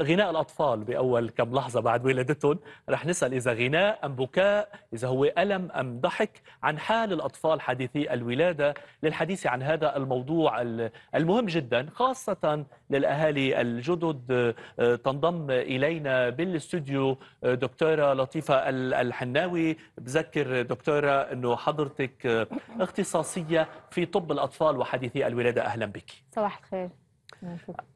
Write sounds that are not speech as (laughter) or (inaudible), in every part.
غناء الأطفال بأول كم لحظة بعد ولادتهم رح نسأل إذا غناء أم بكاء إذا هو ألم أم ضحك عن حال الأطفال حديثي الولادة للحديث عن هذا الموضوع المهم جدا خاصة للأهالي الجدد آه، تنضم إلينا بالاستوديو آه، دكتورة لطيفة الحناوي بذكر دكتورة أنه حضرتك آه، اختصاصية في طب الأطفال وحديثي الولادة أهلا بك صباح الخير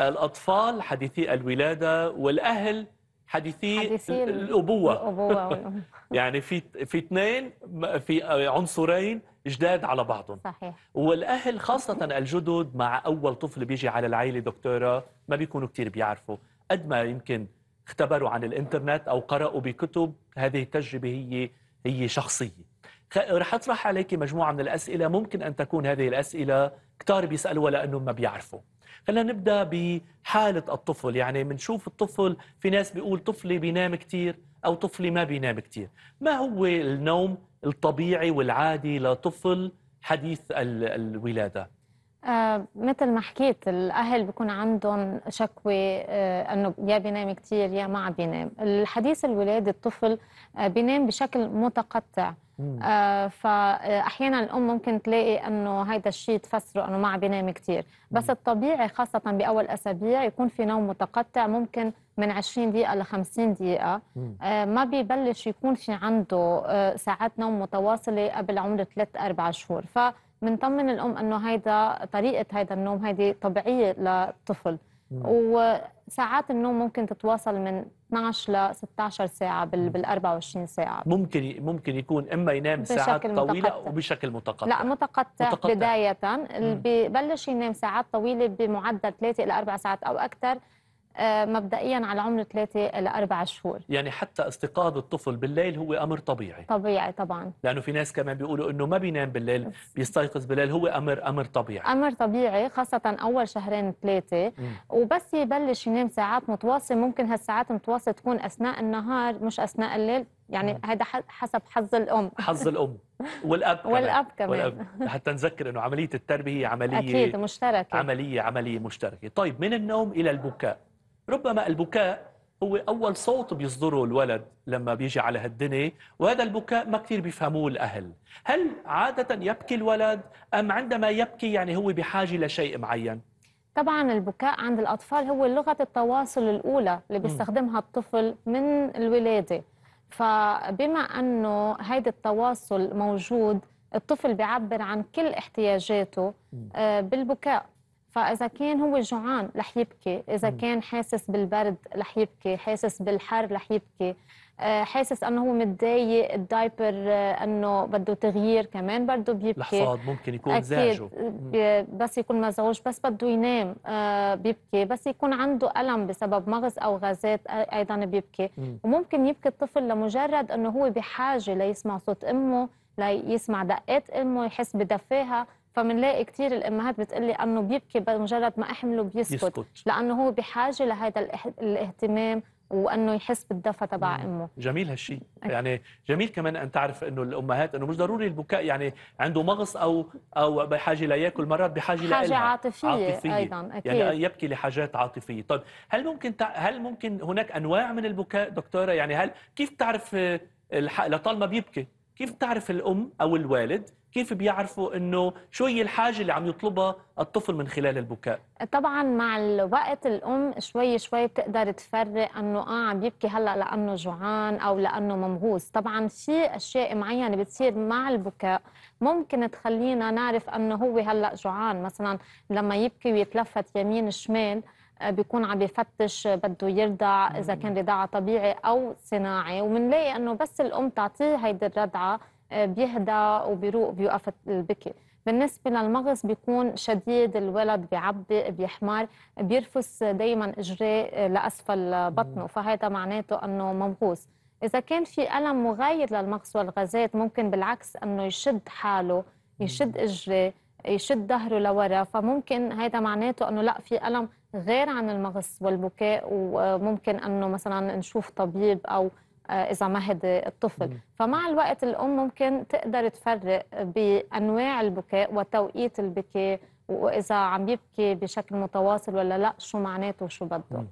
الأطفال حديثي الولادة والأهل حديثي, حديثي الأبوة, الأبوة (laughs) يعني في في اثنين في عنصرين جداد على بعضهم صحيح والأهل خاصة الجدد مع أول طفل بيجي على العائلة دكتورة ما بيكونوا كتير بيعرفوا قد ما يمكن اختبروا عن الإنترنت أو قرأوا بكتب هذه التجربة هي هي شخصية رح أطرح عليك مجموعة من الأسئلة ممكن أن تكون هذه الأسئلة كتار بيسألوها لأنهم ما بيعرفوا خلينا نبدأ بحالة الطفل يعني بنشوف الطفل في ناس بيقول طفلي بينام كتير أو طفلي ما بينام كتير ما هو النوم الطبيعي والعادي لطفل حديث الولاده آه مثل ما حكيت الاهل بيكون عندهم شكوى آه انه يا بينام كثير يا ما عم بينام الحديث الولاده الطفل آه بينام بشكل متقطع آه فاحيانا الام ممكن تلاقي انه هيدا الشيء تفسره انه ما عم بينام كثير بس الطبيعي خاصه باول اسابيع يكون في نوم متقطع ممكن من 20 دقيقه ل 50 دقيقه آه ما ببلش يكون في عنده آه، ساعات نوم متواصله قبل عمر 3 4 شهور فبنطمن الام انه هيدا طريقه هيدا النوم هيدي طبيعيه للطفل وساعات النوم ممكن تتواصل من 12 ل 16 ساعه بال 24 ساعه ممكن ممكن يكون اما ينام ساعات طويله متقطع. وبشكل متقطع لا متقطع, متقطع. بدايه ببلش ينام ساعات طويله بمعدل 3 الى 4 ساعات او اكثر آه، مبدئيا على عمر 3 ل 4 شهور يعني حتى استيقاظ الطفل بالليل هو امر طبيعي طبيعي طبعا لانه في ناس كمان بيقولوا انه ما بينام بالليل بيستيقظ بالليل هو امر امر طبيعي امر طبيعي خاصه اول شهرين ثلاثه وبس يبلش ينام ساعات متواصله ممكن هالساعات المتواصله تكون اثناء النهار مش اثناء الليل يعني هذا حسب حظ الام حظ الام (laughs) والاب كمان والاب كمان والأب. حتى نذكر انه عمليه التربيه هي عمليه اكيد مشتركه عمليه عمليه مشتركه طيب من النوم الى البكاء ربما البكاء هو أول صوت بيصدره الولد لما بيجي على هالدنيا وهذا البكاء ما كثير بيفهموه الأهل هل عادة يبكي الولد أم عندما يبكي يعني هو بحاجة لشيء معين؟ طبعا البكاء عند الأطفال هو لغة التواصل الأولى اللي بيستخدمها الطفل من الولادة فبما أنه هيدا التواصل موجود الطفل بيعبر عن كل احتياجاته آه، بالبكاء فاذا كان هو جوعان رح يبكي اذا كان حاسس بالبرد رح يبكي حاسس بالحر رح يبكي آه، حاسس انه هو متضايق الدايبر آه، انه بده تغيير كمان بده بيبكي الحصاد ممكن يكون زعجه بس يكون مزعوج بس بده ينام آه، بيبكي بس يكون عنده الم بسبب مغص او غازات ايضا بيبكي مم. وممكن يبكي الطفل لمجرد انه هو بحاجه ليسمع صوت امه ليسمع دقات امه يحس بدفاها فبنلاقي كثير الامهات بتقلي انه بيبكي بمجرد ما احمله بيسكت, يسكت. لانه هو بحاجه لهذا الاهتمام وانه يحس بالدفى تبع امه جميل هالشيء يعني جميل كمان ان تعرف انه الامهات انه مش ضروري البكاء يعني عنده مغص او او بحاجه لياكل مرات بحاجه حاجه عاطفيه, عاطفية. ايضا يعني أكيد. يعني يبكي لحاجات عاطفيه طيب هل ممكن تع... هل ممكن هناك انواع من البكاء دكتوره يعني هل كيف تعرف آه، الح... لطالما بيبكي كيف تعرف الام او الوالد كيف بيعرفوا انه شو هي الحاجه اللي عم يطلبها الطفل من خلال البكاء طبعا مع الوقت الام شوي شوي بتقدر تفرق انه اه عم يبكي هلا لانه جوعان او لانه ممغوص طبعا في اشياء معينه بتصير مع البكاء ممكن تخلينا نعرف انه هو هلا جوعان مثلا لما يبكي ويتلفت يمين شمال آه، بيكون عم بفتش بده يرضع اذا كان رضاعه طبيعي او صناعي وبنلاقي انه بس الام تعطيه هيدي الرضعه آه، بيهدى وبيروق بيوقف البكي بالنسبة للمغص بيكون شديد الولد بيعبي بيحمر بيرفس دايما إجريه آه، لأسفل بطنه فهذا معناته أنه ممغوص إذا كان في ألم مغاير للمغص والغازات ممكن بالعكس أنه يشد حاله يشد إجريه يشد ظهره لورا فممكن هذا معناته أنه لا في ألم غير عن المغص والبكاء وممكن أنه مثلا نشوف طبيب أو آه، اذا ما الطفل فمع الوقت الام ممكن تقدر تفرق بانواع البكاء وتوقيت البكاء واذا عم يبكي بشكل متواصل ولا لا شو معناته وشو بده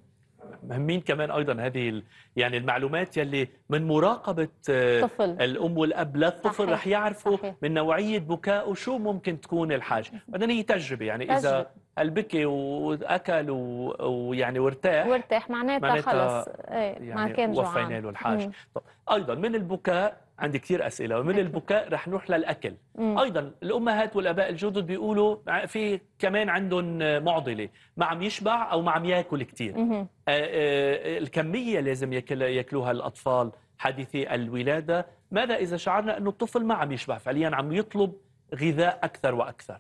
مهمين كمان ايضا هذه يعني المعلومات يلي من مراقبه آه، طفل. الام والاب للطفل رح يعرفوا صحيح. من نوعيه بكائه شو ممكن تكون الحاجه بدنا هي تجربه يعني تجربة. اذا البكي واكل ويعني وارتاح وارتاح معناتها خلص ايه يعني ما كان جوعان وفينا له الحاجه طب ايضا من البكاء عندي كثير أسئلة ومن البكاء رح نروح للأكل مم. أيضا الأمهات والأباء الجدد بيقولوا في كمان عندهم معضلة ما عم يشبع أو ما عم ياكل كثير آه، آه، الكمية لازم ياكل ياكلوها الأطفال حديثي الولادة ماذا إذا شعرنا أنه الطفل ما عم يشبع فعليا عم يطلب غذاء اكثر واكثر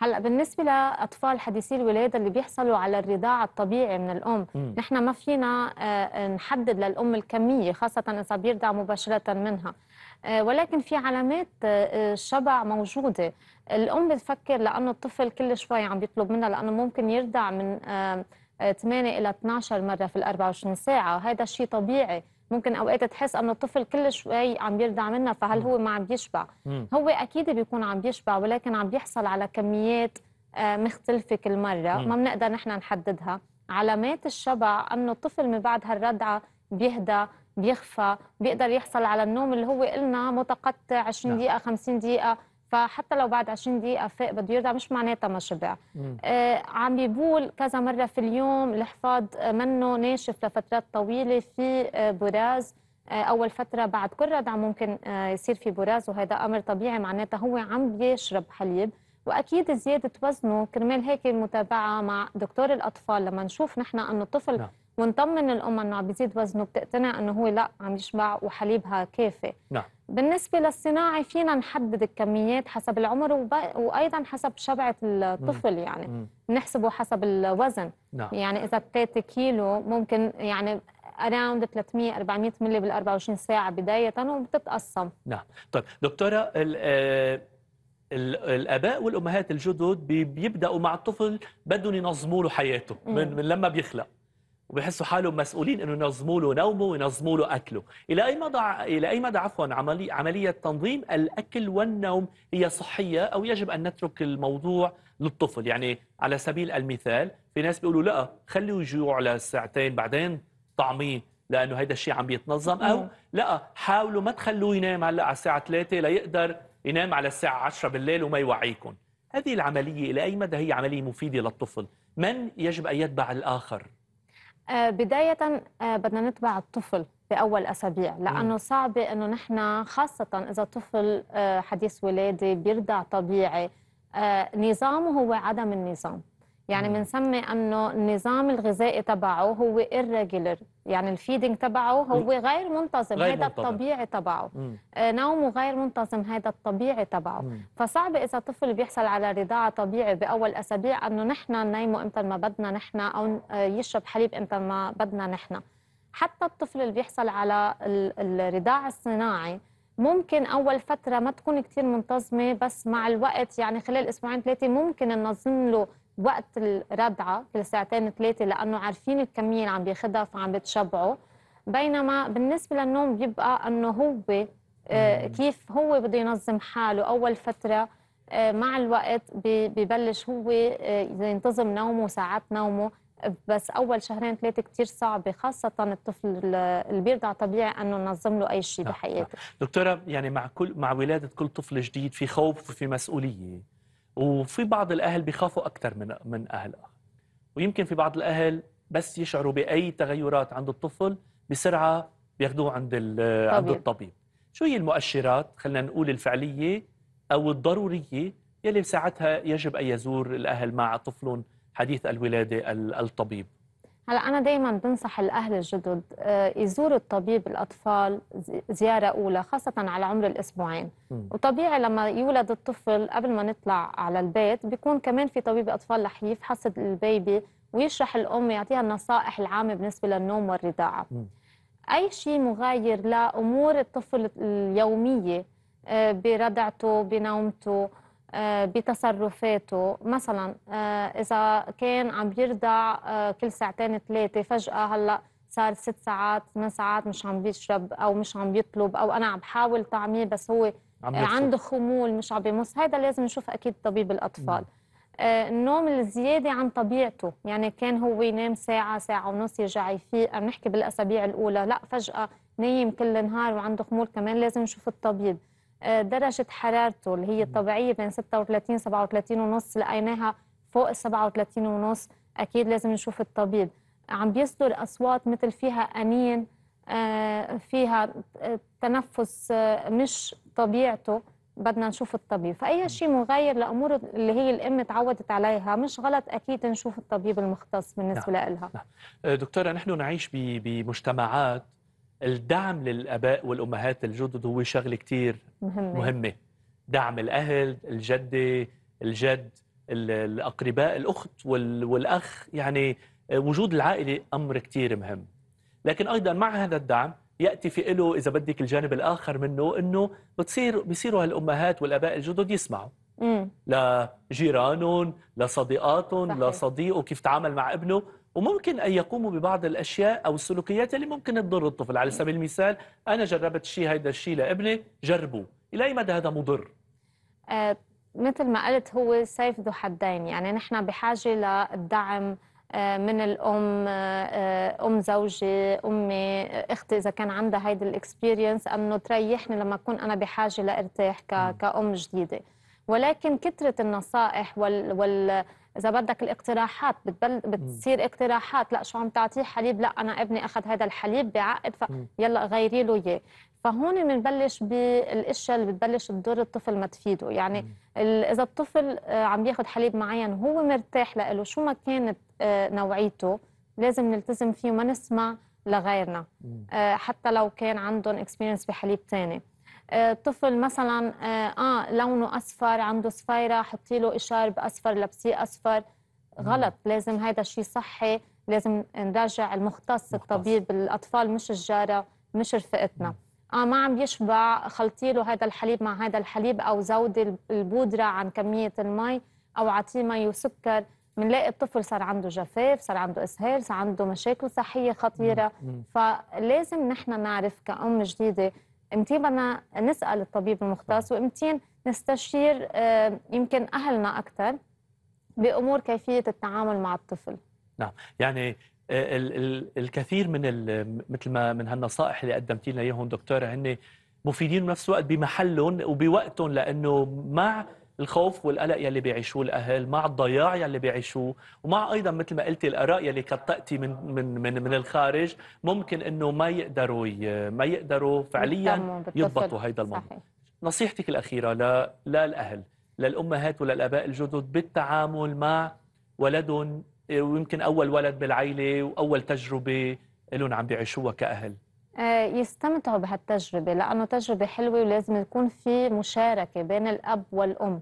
هلا بالنسبه لاطفال حديثي الولاده اللي بيحصلوا على الرضاعه الطبيعي من الام مم. نحن ما فينا آه، نحدد للام الكميه خاصه اذا بيرضع مباشره منها آه، ولكن في علامات آه، شبع موجوده الام بتفكر لانه الطفل كل شوي عم بيطلب منها لانه ممكن يرضع من 8 الى 12 مره في ال 24 ساعه هذا شيء طبيعي ممكن اوقات تحس ان الطفل كل شوي عم يرضع منها فهل هو ما عم بيشبع هو اكيد بيكون عم بيشبع ولكن عم بيحصل على كميات آه، مختلفه كل مره ما بنقدر نحن نحددها علامات الشبع انه الطفل من بعد هالرضعه بيهدى بيخفى بيقدر يحصل على النوم اللي هو قلنا متقطع 20 نعم. دقيقه 50 دقيقه فحتى لو بعد 20 دقيقه فاق بده يرجع مش معناتها ما شبع آه عم يبول كذا مره في اليوم الحفاض منه ناشف لفترات طويله في آه، براز آه، اول فتره بعد كل ردع ممكن آه، يصير في براز وهذا امر طبيعي معناتها هو عم بيشرب حليب واكيد زياده وزنه كرمال هيك متابعه مع دكتور الاطفال لما نشوف نحن انه الطفل نعم. ونطمن الام انه عم بيزيد وزنه بتقتنع انه هو لا عم يشبع وحليبها كافي نعم بالنسبة للصناعي فينا نحدد الكميات حسب العمر وب... وأيضا حسب شبعة الطفل يعني بنحسبه حسب الوزن نعم. يعني إذا 3 كيلو ممكن يعني اراوند 300 400 مللي بال 24 ساعه بدايه وبتتقسم نعم طيب دكتوره ال آه، ال الاباء والامهات الجدد بيبداوا مع الطفل بدهم ينظموا له حياته من, من لما بيخلق وبحسوا حالهم مسؤولين انه ينظموا له نومه وينظموا له اكله، الى اي مدى الى اي مدى عفوا عملي... عمليه تنظيم الاكل والنوم هي صحيه او يجب ان نترك الموضوع للطفل، يعني على سبيل المثال في ناس بيقولوا لا خليه يجوع لساعتين بعدين طعميه لانه هيدا الشيء عم بيتنظم او لا حاولوا ما تخلوه ينام هلا على الساعه 3 ليقدر ينام على الساعه 10 بالليل وما يوعيكم. هذه العمليه الى اي مدى هي عمليه مفيده للطفل؟ من يجب ان يتبع الاخر؟ آه، بداية آه، بدنا نتبع الطفل بأول أسابيع لأنه صعب أنه نحن خاصة إذا طفل آه، حديث ولادة بيرضع طبيعي نظامه هو عدم النظام يعني بنسمي انه النظام الغذائي تبعه هو irregular يعني الفيدنج تبعه هو غير منتظم غير هذا منتظم. الطبيعي تبعه مم. آه، نومه غير منتظم هذا الطبيعي تبعه مم. فصعب اذا طفل بيحصل على رضاعه طبيعي باول اسابيع انه نحن ننيمه امتى ما بدنا نحن او آه، يشرب حليب امتى ما بدنا نحن حتى الطفل اللي بيحصل على الرضاعه الصناعي ممكن اول فتره ما تكون كثير منتظمه بس مع الوقت يعني خلال اسبوعين ثلاثه ممكن ننظم له وقت الردعه كل ساعتين ثلاثه لانه عارفين الكميه اللي عم بياخذها فعم بتشبعه بينما بالنسبه للنوم بيبقى انه هو آه، كيف هو بده ينظم حاله اول فتره آه، مع الوقت ببلش هو آه، ينتظم نومه وساعات نومه بس اول شهرين ثلاثه كثير صعبه خاصه الطفل اللي بيرضع طبيعي انه ننظم له اي شيء بحياته دكتوره يعني مع كل مع ولاده كل طفل جديد في خوف وفي مسؤوليه وفي بعض الاهل بيخافوا اكثر من من اهل اخر ويمكن في بعض الاهل بس يشعروا باي تغيرات عند الطفل بسرعه بياخذوه عند عند الطبيب شو هي المؤشرات خلينا نقول الفعليه او الضروريه يلي ساعتها يجب ان يزور الاهل مع طفلهم حديث الولاده الطبيب هلا انا دائما بنصح الاهل الجدد آه، يزوروا الطبيب الاطفال زياره اولى خاصه على عمر الاسبوعين م. وطبيعي لما يولد الطفل قبل ما نطلع على البيت بيكون كمان في طبيب اطفال رح يفحص البيبي ويشرح الام يعطيها النصائح العامه بالنسبه للنوم والرضاعه م. اي شيء مغاير لامور الطفل اليوميه آه، برضعته بنومته آه، بتصرفاته مثلا آه، اذا كان عم يرضع آه، كل ساعتين ثلاثه فجاه هلا صار ست ساعات ثمان ساعات مش عم بيشرب او مش عم بيطلب او انا عم بحاول طعميه بس هو عم عنده خمول مش عم بيمص هذا لازم نشوف اكيد طبيب الاطفال النوم الزيادة عن طبيعته يعني كان هو ينام ساعة ساعة ونص يرجع يفيق عم نحكي بالأسابيع الأولى لا فجأة نايم كل نهار وعنده خمول كمان لازم نشوف الطبيب آه، درجه حرارته اللي هي الطبيعيه بين 36 37 ونص لقيناها فوق 37 ونص اكيد لازم نشوف الطبيب عم بيصدر اصوات مثل فيها انين آه، فيها آه، تنفس مش طبيعته بدنا نشوف الطبيب فأي شيء مغير لأمور اللي هي الأم تعودت عليها مش غلط أكيد نشوف الطبيب المختص بالنسبة نعم. لها نعم. دكتورة نحن نعيش بمجتمعات الدعم للاباء والامهات الجدد هو شغله كثير مهمة. مهمه دعم الاهل الجده الجد الاقرباء الاخت والاخ يعني وجود العائله امر كثير مهم لكن ايضا مع هذا الدعم ياتي في له اذا بدك الجانب الاخر منه انه بتصير بصيروا هالامهات والاباء الجدد يسمعوا لجيرانهم لصديقاتهم لصديقه كيف تعامل مع ابنه وممكن أن يقوموا ببعض الأشياء أو السلوكيات اللي ممكن تضر الطفل على سبيل المثال أنا جربت شيء هيدا الشيء لابني جربوه إلى أي مدى هذا مضر؟ آه مثل ما قلت هو سيف ذو حدين يعني نحن بحاجة للدعم آه، من الام آه، آه، ام زوجي امي اختي اذا كان عندها هيدي الاكسبيرينس انه تريحني لما اكون انا بحاجه لارتاح كام جديده ولكن كثره النصائح وال, وال اذا بدك الاقتراحات بتبل بتصير اقتراحات لا شو عم تعطيه حليب لا انا ابني اخذ هذا الحليب بعقد فيلا غيري له اياه فهون بنبلش بالاشياء اللي بتبلش تضر الطفل ما تفيده يعني اذا الطفل آه، عم ياخذ حليب معين وهو مرتاح له شو ما كانت آه، نوعيته لازم نلتزم فيه وما نسمع لغيرنا آه، حتى لو كان عندهم اكسبيرينس بحليب ثاني آه، طفل مثلا آه،, اه لونه اصفر عنده صفيره حطي له اشار باصفر لبسيه اصفر غلط لازم هذا الشيء صحي لازم نراجع المختص الطبيب الاطفال مش الجاره مش رفقتنا اه ما عم يشبع خلطي له هذا الحليب مع هذا الحليب او زودي البودره عن كميه المي او اعطيه مي وسكر بنلاقي الطفل صار عنده جفاف صار عنده اسهال صار عنده مشاكل صحيه خطيره فلازم نحن نعرف كأم جديده امتى بدنا نسال الطبيب المختص وامتى نستشير آه، يمكن اهلنا اكثر بامور كيفيه التعامل مع الطفل نعم يعني آه، الكثير من مثل ما من هالنصائح اللي قدمتي لنا اياهم دكتوره هن مفيدين بنفس الوقت بمحلهم وبوقتهم لانه مع الخوف والقلق يلي بيعيشوه الاهل مع الضياع يلي بيعيشوه ومع ايضا مثل ما قلتي الاراء يلي قد تاتي من من من, من الخارج ممكن انه ما يقدروا ما يقدروا فعليا يضبطوا هذا الموضوع نصيحتك الاخيره لا للاهل للامهات وللاباء الجدد بالتعامل مع ولدهم ويمكن اول ولد بالعيله واول تجربه لهم عم بيعيشوها كاهل آه، يستمتعوا بهالتجربه لانه تجربه حلوه ولازم يكون في مشاركه بين الاب والام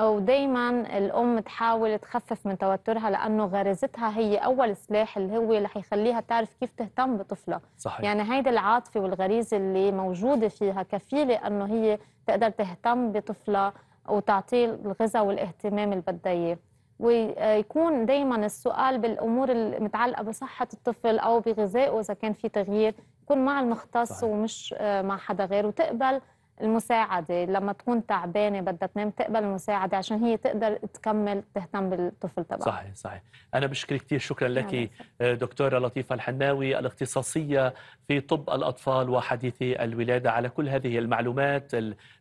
ودائما الام تحاول تخفف من توترها لانه غريزتها هي اول سلاح اللي هو اللي حيخليها تعرف كيف تهتم بطفلها صحيح. يعني هيدي العاطفه والغريزه اللي موجوده فيها كفيله انه هي تقدر تهتم بطفلها وتعطيه الغذاء والاهتمام اللي بدها اياه ويكون دائما السؤال بالامور المتعلقه بصحه الطفل او بغذائه اذا كان في تغيير تكون مع المختص صحيح. ومش آه، مع حدا غير وتقبل المساعده لما تكون تعبانه بدها تنام تقبل المساعده عشان هي تقدر تكمل تهتم بالطفل تبعها صحيح صحيح انا بشكرك كثير شكرا لك آه، دكتوره لطيفه الحناوي الاختصاصيه في طب الاطفال وحديثي الولاده على كل هذه المعلومات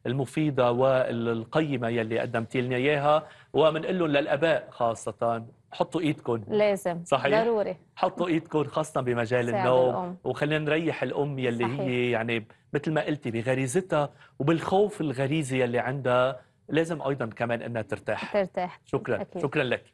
المفيده والقيمه يلي قدمتي لنا اياها ومنقول للاباء خاصه حطوا ايدكم لازم صحيح ضروري حطوا ايدكم خاصه بمجال النوم وخلينا نريح الام يلي صحيح. هي يعني مثل ما قلتي بغريزتها وبالخوف الغريزي يلي عندها لازم ايضا كمان انها ترتاح ترتاح شكرا أكيد. شكرا لك